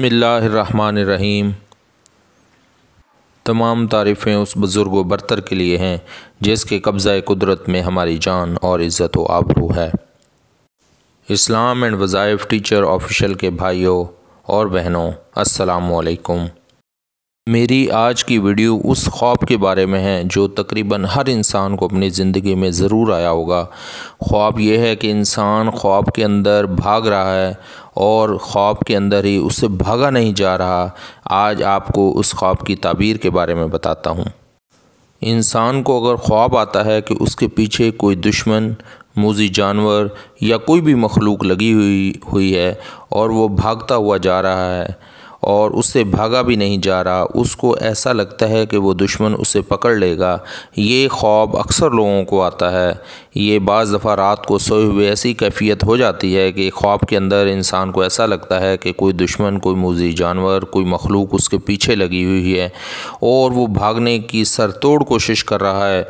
बसमीम तमाम तारीफ़ें उस बुज़ुर्ग व बरतर के लिए हैं जिसके कब्ज़ा कुदरत में हमारी जान और इज़्ज़त आबरू है इस्लाम एंड वज़ाइफ टीचर ऑफिशल के भाइयों और बहनों अस्सलाम वालेकुम मेरी आज की वीडियो उस ख्वाब के बारे में है जो तकरीबन हर इंसान को अपनी ज़िंदगी में ज़रूर आया होगा ख्वाब यह है कि इंसान ख्वाब के अंदर भाग रहा है और ख्वाब के अंदर ही उससे भागा नहीं जा रहा आज आपको उस ख्वाब की ताबीर के बारे में बताता हूँ इंसान को अगर ख्वाब आता है कि उसके पीछे कोई दुश्मन मूजी जानवर या कोई भी मखलूक लगी हुई हुई है और वह भागता हुआ जा रहा है और उससे भागा भी नहीं जा रहा उसको ऐसा लगता है कि वो दुश्मन उसे पकड़ लेगा ये ख्वाब अक्सर लोगों को आता है ये बज़ दफ़ा रात को सोए हुए ऐसी कैफियत हो जाती है कि ख्वाब के अंदर इंसान को ऐसा लगता है कि कोई दुश्मन कोई मूजी जानवर कोई मखलूक उसके पीछे लगी हुई है और वो भागने की सरतोड़ कोशिश कर रहा है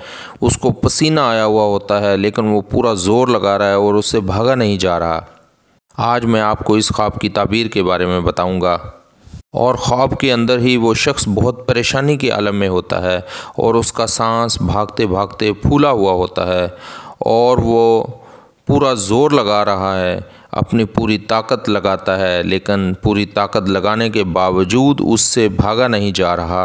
उसको पसीना आया हुआ होता है लेकिन वो पूरा ज़ोर लगा रहा है और उससे भागा नहीं जा रहा आज मैं आपको इस ख्वाब की ताबीर के बारे में बताऊँगा और ख्वाब के अंदर ही वो शख्स बहुत परेशानी के आलम में होता है और उसका सांस भागते भागते फूला हुआ होता है और वो पूरा ज़ोर लगा रहा है अपनी पूरी ताकत लगाता है लेकिन पूरी ताकत लगाने के बावजूद उससे भागा नहीं जा रहा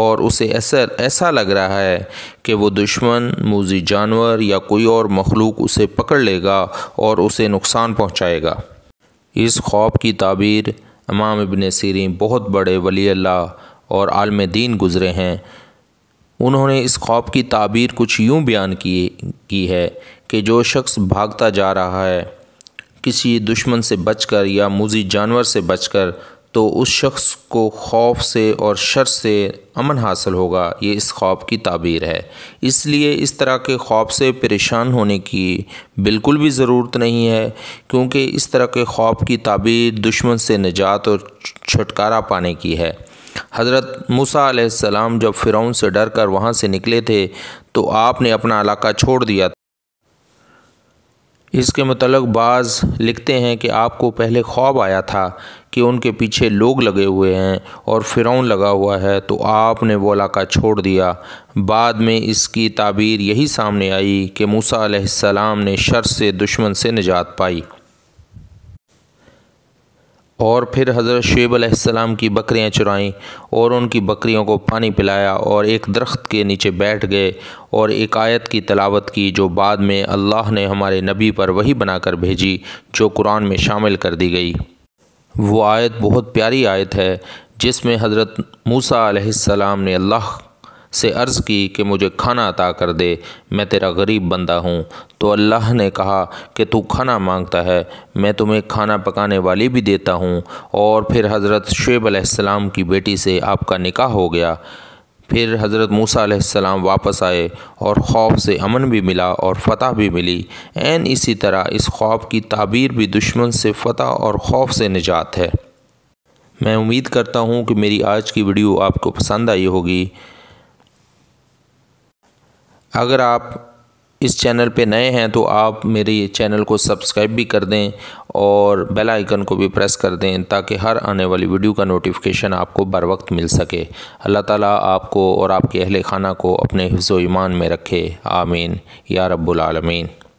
और उसे ऐसा ऐसा लग रहा है कि वो दुश्मन मूजी जानवर या कोई और मखलूक उसे पकड़ लेगा और उसे नुकसान पहुंचाएगा इस खौफ की ताबीर इमाम इबन सीरी बहुत बड़े वली अल्लाह और आलम दीन गुज़रे हैं उन्होंने इस ख्वाब की ताबीर कुछ यूँ बयान की की है कि जो शख्स भागता जा रहा है किसी दुश्मन से बचकर या मुजी जानवर से बचकर तो उस शख्स को खौफ से और शर से अमन हासिल होगा ये इस ख्वाब की ताबीर है इसलिए इस तरह के ख्वाब से परेशान होने की बिल्कुल भी ज़रूरत नहीं है क्योंकि इस तरह के ख्वाब की ताबीर दुश्मन से निजात और छुटकारा पाने की है हज़रत मूसा सलाम जब फ़िरौन से डर कर वहाँ से निकले थे तो आपने अपना इलाका छोड़ दिया इसके मतलब बाज़ लिखते हैं कि आपको पहले ख्वाब आया था कि उनके पीछे लोग लगे हुए हैं और फ़िरौन लगा हुआ है तो आपने वो इलाका छोड़ दिया बाद में इसकी ताबीर यही सामने आई कि मूसा अलैहिस्सलाम ने शर से दुश्मन से निजात पाई और फिर हज़रत शुब आसम की बकरियां चुराईं और उनकी बकरियों को पानी पिलाया और एक दरख्त के नीचे बैठ गए और एक आयत की तलावत की जो बाद में अल्लाह ने हमारे नबी पर वही बनाकर भेजी जो कुरान में शामिल कर दी गई वो आयत बहुत प्यारी आयत है जिसमें हज़रत मूसा आसमाम ने अल्लाह से अर्ज़ की कि मुझे खाना अता कर दे मैं तेरा गरीब बंदा हूँ तो अल्लाह ने कहा कि तू खाना मांगता है मैं तुम्हें खाना पकाने वाली भी देता हूँ और फिर हज़रत शेब आसमाम की बेटी से आपका निकाह हो गया फिर हज़रत मूसा वापस आए और खौफ से अमन भी मिला और फतह भी मिली एन इसी तरह इस खौफ की ताबीर भी दुश्मन से फतह और खौफ से निजात है मैं उम्मीद करता हूँ कि मेरी आज की वीडियो आपको पसंद आई होगी अगर आप इस चैनल पे नए हैं तो आप मेरे चैनल को सब्सक्राइब भी कर दें और बेल आइकन को भी प्रेस कर दें ताकि हर आने वाली वीडियो का नोटिफिकेशन आपको बर वक्त मिल सके अल्लाह ताला आपको और आपके अहल खाना को अपने हिफ्ज़ ईमान में रखे आमीन या रब्बुल आलमीन